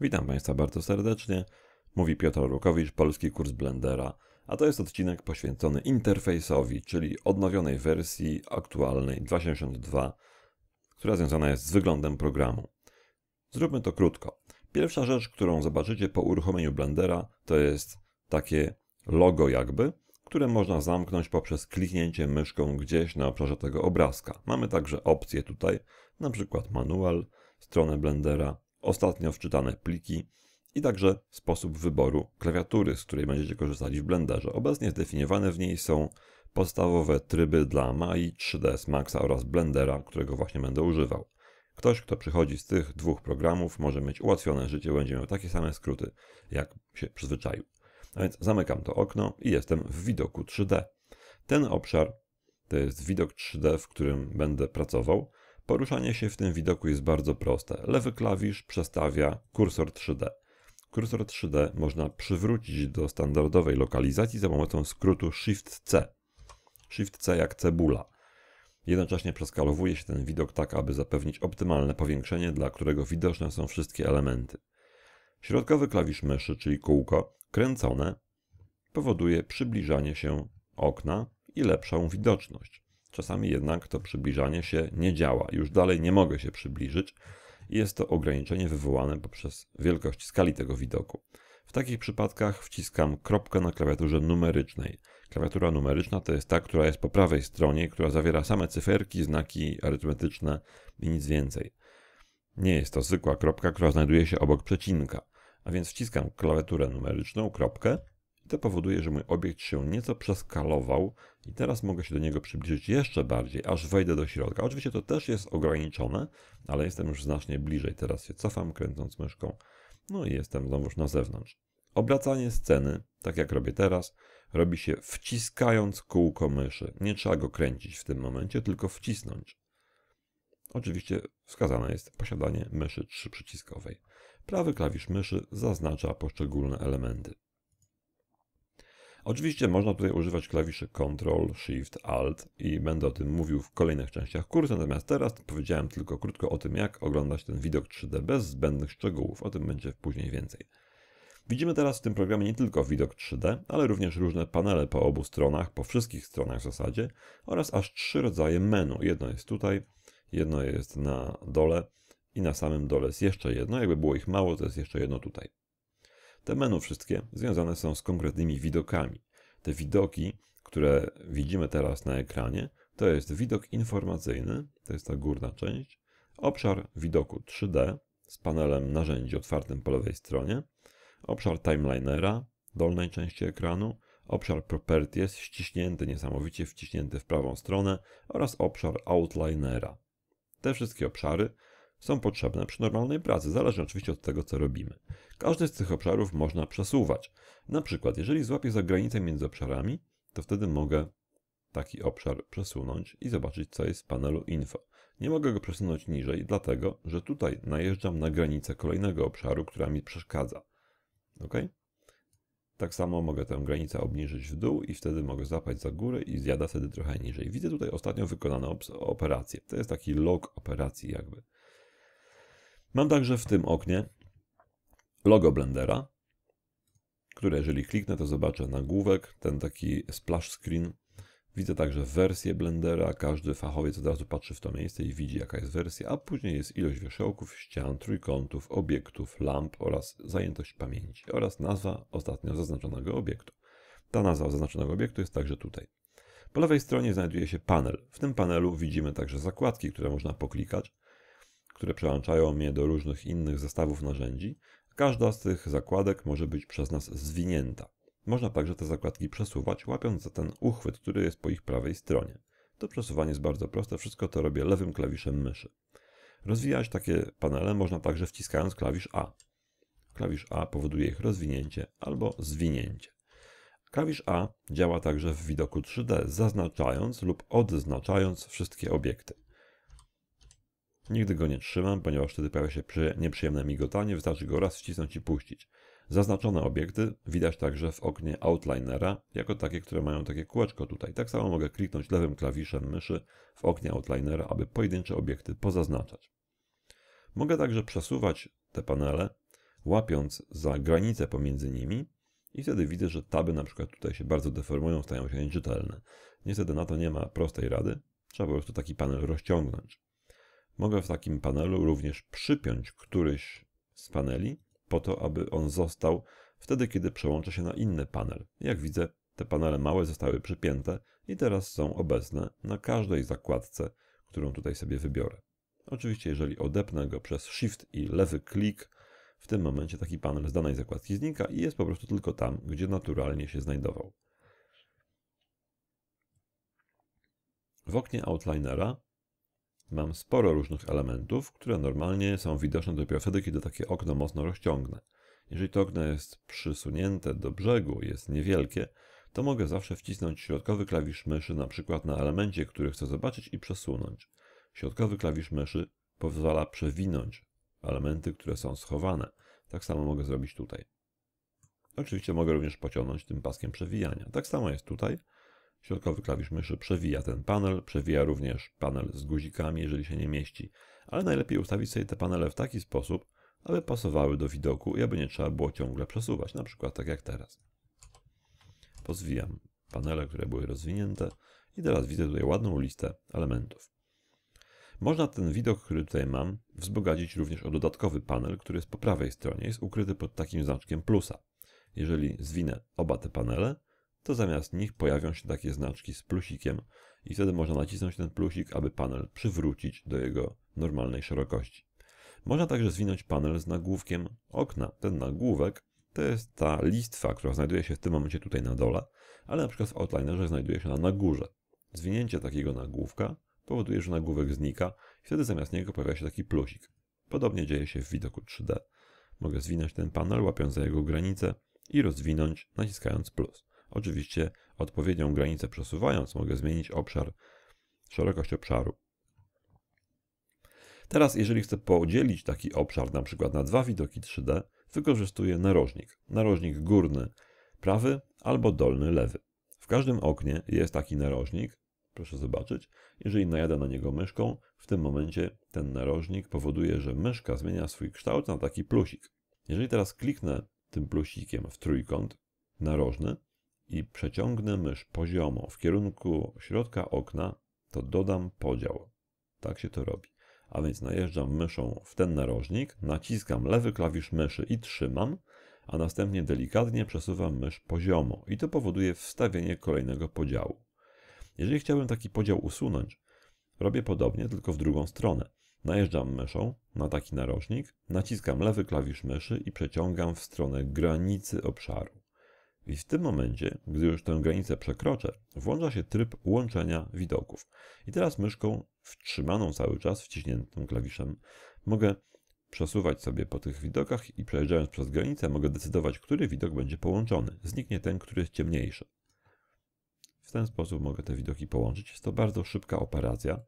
Witam Państwa bardzo serdecznie. Mówi Piotr Rukowicz, polski kurs Blendera, a to jest odcinek poświęcony interfejsowi, czyli odnowionej wersji aktualnej 2.82, która związana jest z wyglądem programu. Zróbmy to krótko. Pierwsza rzecz, którą zobaczycie po uruchomieniu Blendera, to jest takie logo jakby, które można zamknąć poprzez kliknięcie myszką gdzieś na obszarze tego obrazka. Mamy także opcje tutaj, na przykład manual, stronę Blendera, ostatnio wczytane pliki i także sposób wyboru klawiatury, z której będziecie korzystali w Blenderze. Obecnie zdefiniowane w niej są podstawowe tryby dla Mai, 3ds Maxa oraz Blendera, którego właśnie będę używał. Ktoś, kto przychodzi z tych dwóch programów, może mieć ułatwione życie, będzie miał takie same skróty, jak się przyzwyczaił. A więc zamykam to okno i jestem w widoku 3D. Ten obszar to jest widok 3D, w którym będę pracował. Poruszanie się w tym widoku jest bardzo proste. Lewy klawisz przestawia kursor 3D. Kursor 3D można przywrócić do standardowej lokalizacji za pomocą skrótu Shift-C. Shift-C jak cebula. Jednocześnie przeskalowuje się ten widok tak, aby zapewnić optymalne powiększenie, dla którego widoczne są wszystkie elementy. Środkowy klawisz myszy, czyli kółko, kręcone, powoduje przybliżanie się okna i lepszą widoczność. Czasami jednak to przybliżanie się nie działa. Już dalej nie mogę się przybliżyć i jest to ograniczenie wywołane poprzez wielkość skali tego widoku. W takich przypadkach wciskam kropkę na klawiaturze numerycznej. Klawiatura numeryczna to jest ta, która jest po prawej stronie, która zawiera same cyferki, znaki arytmetyczne i nic więcej. Nie jest to zwykła kropka, która znajduje się obok przecinka. A więc wciskam klawiaturę numeryczną, kropkę i to powoduje, że mój obiekt się nieco przeskalował i teraz mogę się do niego przybliżyć jeszcze bardziej, aż wejdę do środka. Oczywiście to też jest ograniczone, ale jestem już znacznie bliżej. Teraz się cofam kręcąc myszką, no i jestem znowuż na zewnątrz. Obracanie sceny, tak jak robię teraz, robi się wciskając kółko myszy. Nie trzeba go kręcić w tym momencie, tylko wcisnąć. Oczywiście wskazane jest posiadanie myszy trzyprzyciskowej. Prawy klawisz myszy zaznacza poszczególne elementy. Oczywiście można tutaj używać klawiszy Ctrl, Shift, Alt i będę o tym mówił w kolejnych częściach kursu, natomiast teraz powiedziałem tylko krótko o tym, jak oglądać ten widok 3D bez zbędnych szczegółów, o tym będzie później więcej. Widzimy teraz w tym programie nie tylko widok 3D, ale również różne panele po obu stronach, po wszystkich stronach w zasadzie, oraz aż trzy rodzaje menu. Jedno jest tutaj, jedno jest na dole i na samym dole jest jeszcze jedno. Jakby było ich mało, to jest jeszcze jedno tutaj. Te menu wszystkie związane są z konkretnymi widokami. Te widoki, które widzimy teraz na ekranie, to jest widok informacyjny, to jest ta górna część, obszar widoku 3D z panelem narzędzi otwartym po lewej stronie, obszar timelinera dolnej części ekranu, obszar properties ściśnięty niesamowicie wciśnięty w prawą stronę oraz obszar outlinera. Te wszystkie obszary są potrzebne przy normalnej pracy, zależy oczywiście od tego, co robimy. Każdy z tych obszarów można przesuwać. Na przykład, jeżeli złapię za granicę między obszarami, to wtedy mogę taki obszar przesunąć i zobaczyć, co jest w panelu info. Nie mogę go przesunąć niżej, dlatego że tutaj najeżdżam na granicę kolejnego obszaru, która mi przeszkadza. Ok? Tak samo mogę tę granicę obniżyć w dół i wtedy mogę zapać za górę i zjada wtedy trochę niżej. Widzę tutaj ostatnio wykonane operacje. To jest taki log operacji jakby. Mam także w tym oknie logo Blendera, które jeżeli kliknę, to zobaczę nagłówek, ten taki splash screen. Widzę także wersję Blendera, każdy fachowiec od razu patrzy w to miejsce i widzi jaka jest wersja, a później jest ilość wierzchołków, ścian, trójkątów, obiektów, lamp oraz zajętość pamięci oraz nazwa ostatnio zaznaczonego obiektu. Ta nazwa zaznaczonego obiektu jest także tutaj. Po lewej stronie znajduje się panel. W tym panelu widzimy także zakładki, które można poklikać które przełączają mnie do różnych innych zestawów narzędzi. Każda z tych zakładek może być przez nas zwinięta. Można także te zakładki przesuwać, łapiąc za ten uchwyt, który jest po ich prawej stronie. To przesuwanie jest bardzo proste, wszystko to robię lewym klawiszem myszy. Rozwijać takie panele można także wciskając klawisz A. Klawisz A powoduje ich rozwinięcie albo zwinięcie. Klawisz A działa także w widoku 3D, zaznaczając lub odznaczając wszystkie obiekty. Nigdy go nie trzymam, ponieważ wtedy pojawia się nieprzyjemne migotanie, wystarczy go raz wcisnąć i puścić. Zaznaczone obiekty widać także w oknie Outlinera, jako takie, które mają takie kółeczko tutaj. Tak samo mogę kliknąć lewym klawiszem myszy w oknie Outlinera, aby pojedyncze obiekty pozaznaczać. Mogę także przesuwać te panele, łapiąc za granicę pomiędzy nimi i wtedy widzę, że taby na przykład tutaj się bardzo deformują, stają się nieczytelne. Niestety na to nie ma prostej rady, trzeba po prostu taki panel rozciągnąć. Mogę w takim panelu również przypiąć któryś z paneli po to, aby on został wtedy, kiedy przełączę się na inny panel. Jak widzę, te panele małe zostały przypięte i teraz są obecne na każdej zakładce, którą tutaj sobie wybiorę. Oczywiście, jeżeli odepnę go przez Shift i lewy klik, w tym momencie taki panel z danej zakładki znika i jest po prostu tylko tam, gdzie naturalnie się znajdował. W oknie Outlinera Mam sporo różnych elementów, które normalnie są widoczne dopiero wtedy, kiedy takie okno mocno rozciągnę. Jeżeli to okno jest przysunięte do brzegu, jest niewielkie, to mogę zawsze wcisnąć środkowy klawisz myszy na przykład na elemencie, który chcę zobaczyć i przesunąć. Środkowy klawisz myszy pozwala przewinąć elementy, które są schowane. Tak samo mogę zrobić tutaj. Oczywiście mogę również pociągnąć tym paskiem przewijania. Tak samo jest tutaj. Środkowy klawisz myszy przewija ten panel, przewija również panel z guzikami, jeżeli się nie mieści, ale najlepiej ustawić sobie te panele w taki sposób, aby pasowały do widoku i aby nie trzeba było ciągle przesuwać, na przykład tak jak teraz. Pozwijam panele, które były rozwinięte i teraz widzę tutaj ładną listę elementów. Można ten widok, który tutaj mam, wzbogacić również o dodatkowy panel, który jest po prawej stronie, jest ukryty pod takim znaczkiem plusa. Jeżeli zwinę oba te panele, to zamiast nich pojawią się takie znaczki z plusikiem i wtedy można nacisnąć ten plusik, aby panel przywrócić do jego normalnej szerokości. Można także zwinąć panel z nagłówkiem okna. Ten nagłówek to jest ta listwa, która znajduje się w tym momencie tutaj na dole, ale na przykład w Outlinerze znajduje się ona na górze. Zwinięcie takiego nagłówka powoduje, że nagłówek znika i wtedy zamiast niego pojawia się taki plusik. Podobnie dzieje się w widoku 3D. Mogę zwinąć ten panel, łapiąc za jego granicę i rozwinąć, naciskając plus. Oczywiście odpowiednią granicę przesuwając mogę zmienić obszar, szerokość obszaru. Teraz jeżeli chcę podzielić taki obszar na przykład na dwa widoki 3D, wykorzystuję narożnik. Narożnik górny prawy albo dolny lewy. W każdym oknie jest taki narożnik, proszę zobaczyć. Jeżeli najadę na niego myszką, w tym momencie ten narożnik powoduje, że myszka zmienia swój kształt na taki plusik. Jeżeli teraz kliknę tym plusikiem w trójkąt narożny, i przeciągnę mysz poziomo w kierunku środka okna, to dodam podział. Tak się to robi. A więc najeżdżam myszą w ten narożnik, naciskam lewy klawisz myszy i trzymam, a następnie delikatnie przesuwam mysz poziomo i to powoduje wstawienie kolejnego podziału. Jeżeli chciałbym taki podział usunąć, robię podobnie, tylko w drugą stronę. Najeżdżam myszą na taki narożnik, naciskam lewy klawisz myszy i przeciągam w stronę granicy obszaru. I w tym momencie, gdy już tę granicę przekroczę, włącza się tryb łączenia widoków. I teraz myszką wtrzymaną cały czas, wciśniętym klawiszem, mogę przesuwać sobie po tych widokach i przejeżdżając przez granicę mogę decydować, który widok będzie połączony. Zniknie ten, który jest ciemniejszy. W ten sposób mogę te widoki połączyć. Jest to bardzo szybka operacja,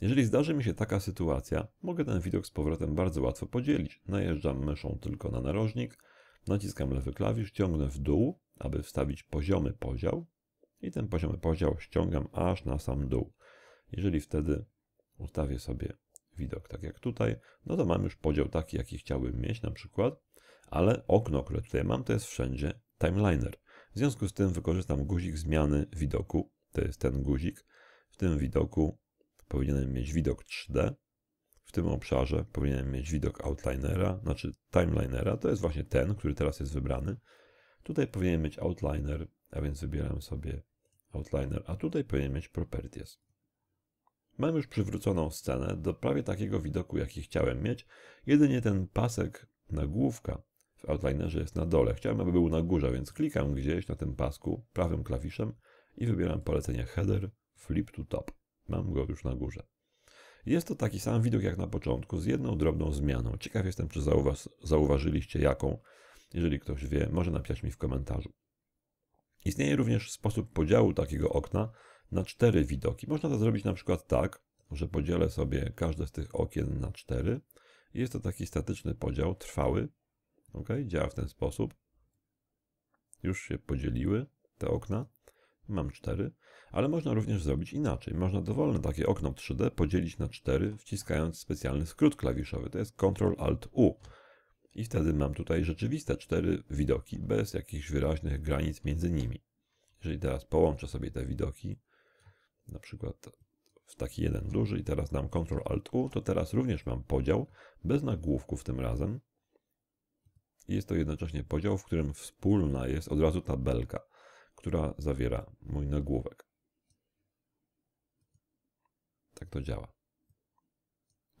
Jeżeli zdarzy mi się taka sytuacja, mogę ten widok z powrotem bardzo łatwo podzielić. Najeżdżam myszą tylko na narożnik, naciskam lewy klawisz, ciągnę w dół, aby wstawić poziomy podział i ten poziomy podział ściągam aż na sam dół. Jeżeli wtedy ustawię sobie widok tak jak tutaj, no to mam już podział taki, jaki chciałbym mieć na przykład, ale okno, które tutaj mam, to jest wszędzie timeliner. W związku z tym wykorzystam guzik zmiany widoku, to jest ten guzik. W tym widoku powinienem mieć widok 3D. W tym obszarze powinienem mieć widok outlinera, znaczy timelinera, to jest właśnie ten, który teraz jest wybrany. Tutaj powinienem mieć outliner, a więc wybieram sobie outliner, a tutaj powinienem mieć properties. Mam już przywróconą scenę do prawie takiego widoku, jaki chciałem mieć, jedynie ten pasek nagłówka w outlinerze jest na dole. Chciałem, aby był na górze, więc klikam gdzieś na tym pasku prawym klawiszem i wybieram polecenie header flip to top. Mam go już na górze. Jest to taki sam widok jak na początku, z jedną drobną zmianą. Ciekaw jestem, czy zauważyliście jaką. Jeżeli ktoś wie, może napisać mi w komentarzu. Istnieje również sposób podziału takiego okna na cztery widoki. Można to zrobić na przykład tak, że podzielę sobie każde z tych okien na cztery. Jest to taki statyczny podział, trwały. Ok, działa w ten sposób. Już się podzieliły te okna. Mam cztery. Ale można również zrobić inaczej. Można dowolne takie okno 3D podzielić na 4, wciskając specjalny skrót klawiszowy. To jest Ctrl-Alt-U. I wtedy mam tutaj rzeczywiste 4 widoki, bez jakichś wyraźnych granic między nimi. Jeżeli teraz połączę sobie te widoki, na przykład w taki jeden duży i teraz dam Ctrl-Alt-U, to teraz również mam podział, bez nagłówków tym razem. I jest to jednocześnie podział, w którym wspólna jest od razu tabelka, która zawiera mój nagłówek. Tak to działa.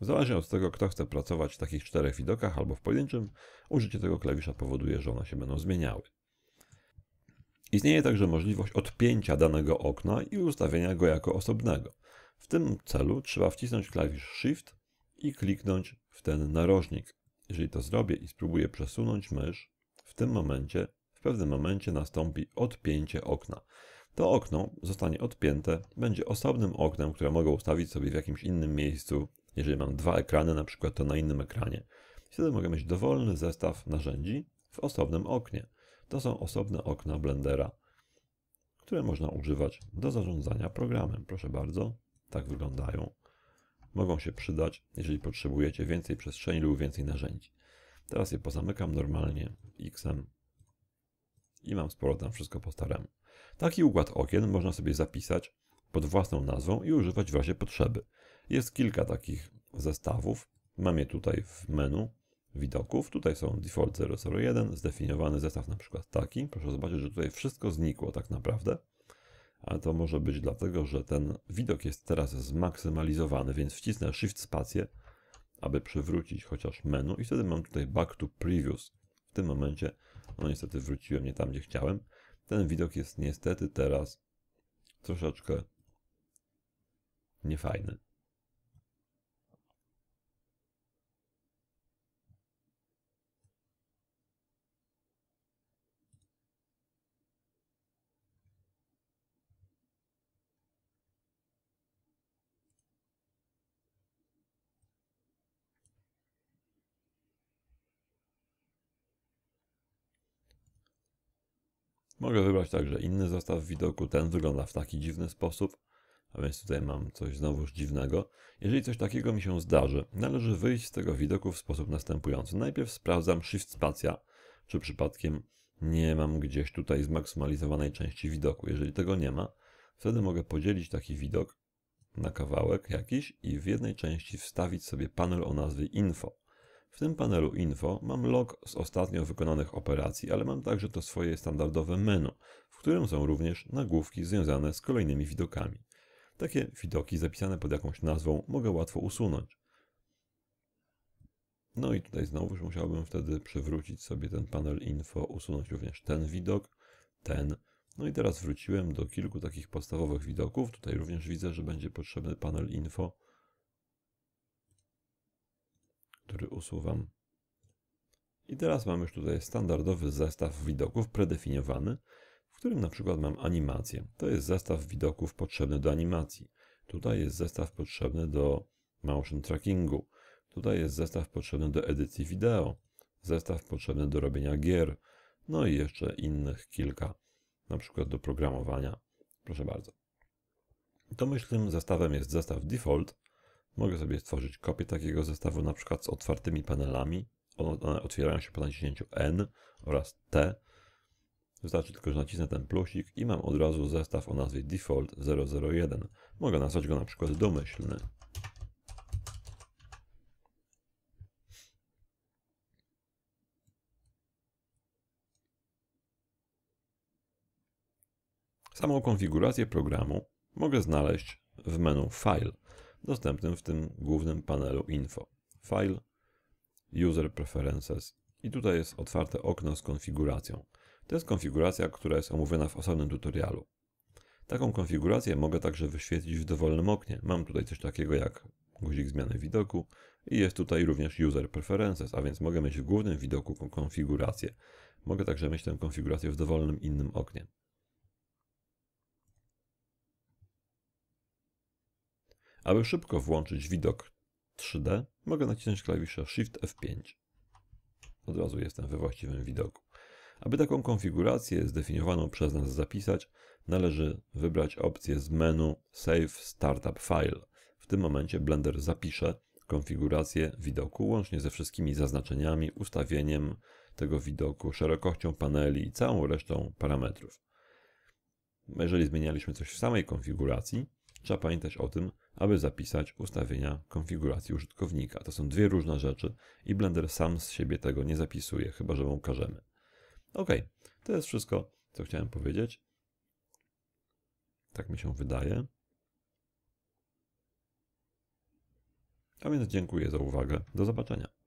Zależnie od tego, kto chce pracować w takich czterech widokach albo w pojedynczym, użycie tego klawisza powoduje, że one się będą zmieniały. Istnieje także możliwość odpięcia danego okna i ustawienia go jako osobnego. W tym celu trzeba wcisnąć klawisz Shift i kliknąć w ten narożnik. Jeżeli to zrobię i spróbuję przesunąć mysz, w tym momencie, w pewnym momencie nastąpi odpięcie okna. To okno zostanie odpięte, będzie osobnym oknem, które mogę ustawić sobie w jakimś innym miejscu. Jeżeli mam dwa ekrany, na przykład, to na innym ekranie. Wtedy mogę mieć dowolny zestaw narzędzi w osobnym oknie. To są osobne okna Blendera, które można używać do zarządzania programem. Proszę bardzo, tak wyglądają. Mogą się przydać, jeżeli potrzebujecie więcej przestrzeni lub więcej narzędzi. Teraz je pozamykam normalnie x i mam sporo tam wszystko po staremu. Taki układ okien można sobie zapisać pod własną nazwą i używać w razie potrzeby. Jest kilka takich zestawów. Mam je tutaj w menu widoków. Tutaj są default 001, zdefiniowany zestaw na przykład taki. Proszę zobaczyć, że tutaj wszystko znikło tak naprawdę. Ale to może być dlatego, że ten widok jest teraz zmaksymalizowany, więc wcisnę Shift spację, aby przywrócić chociaż menu i wtedy mam tutaj Back to Previous. W tym momencie, no niestety wróciłem nie tam, gdzie chciałem. Ten widok jest niestety teraz troszeczkę niefajny. Mogę wybrać także inny zestaw widoku. Ten wygląda w taki dziwny sposób. A więc tutaj mam coś znowuż dziwnego. Jeżeli coś takiego mi się zdarzy, należy wyjść z tego widoku w sposób następujący. Najpierw sprawdzam Shift Spacja, czy przypadkiem nie mam gdzieś tutaj zmaksymalizowanej części widoku. Jeżeli tego nie ma, wtedy mogę podzielić taki widok na kawałek jakiś i w jednej części wstawić sobie panel o nazwie Info. W tym panelu info mam log z ostatnio wykonanych operacji, ale mam także to swoje standardowe menu, w którym są również nagłówki związane z kolejnymi widokami. Takie widoki zapisane pod jakąś nazwą mogę łatwo usunąć. No i tutaj znowu musiałbym wtedy przywrócić sobie ten panel info, usunąć również ten widok, ten. No i teraz wróciłem do kilku takich podstawowych widoków. Tutaj również widzę, że będzie potrzebny panel info który usuwam. I teraz mam już tutaj standardowy zestaw widoków predefiniowany, w którym na przykład mam animację. To jest zestaw widoków potrzebny do animacji. Tutaj jest zestaw potrzebny do motion trackingu. Tutaj jest zestaw potrzebny do edycji wideo. Zestaw potrzebny do robienia gier. No i jeszcze innych kilka, na przykład do programowania. Proszę bardzo. Domyślnym zestawem jest zestaw default, Mogę sobie stworzyć kopię takiego zestawu, na przykład z otwartymi panelami. One otwierają się po naciśnięciu N oraz T. Wystarczy tylko, że nacisnę ten plusik i mam od razu zestaw o nazwie default 001. Mogę nazwać go na przykład domyślny. Samą konfigurację programu mogę znaleźć w menu File dostępnym w tym głównym panelu Info. File, User Preferences i tutaj jest otwarte okno z konfiguracją. To jest konfiguracja, która jest omówiona w osobnym tutorialu. Taką konfigurację mogę także wyświetlić w dowolnym oknie. Mam tutaj coś takiego jak guzik zmiany widoku i jest tutaj również User Preferences, a więc mogę mieć w głównym widoku konfigurację. Mogę także mieć tę konfigurację w dowolnym innym oknie. Aby szybko włączyć widok 3D, mogę nacisnąć klawisze Shift F5. Od razu jestem we właściwym widoku. Aby taką konfigurację zdefiniowaną przez nas zapisać, należy wybrać opcję z menu Save Startup File. W tym momencie Blender zapisze konfigurację widoku, łącznie ze wszystkimi zaznaczeniami, ustawieniem tego widoku, szerokością paneli i całą resztą parametrów. Jeżeli zmienialiśmy coś w samej konfiguracji, trzeba pamiętać o tym, aby zapisać ustawienia konfiguracji użytkownika. To są dwie różne rzeczy i Blender sam z siebie tego nie zapisuje, chyba że mu każemy. Ok, to jest wszystko, co chciałem powiedzieć. Tak mi się wydaje. A więc dziękuję za uwagę. Do zobaczenia.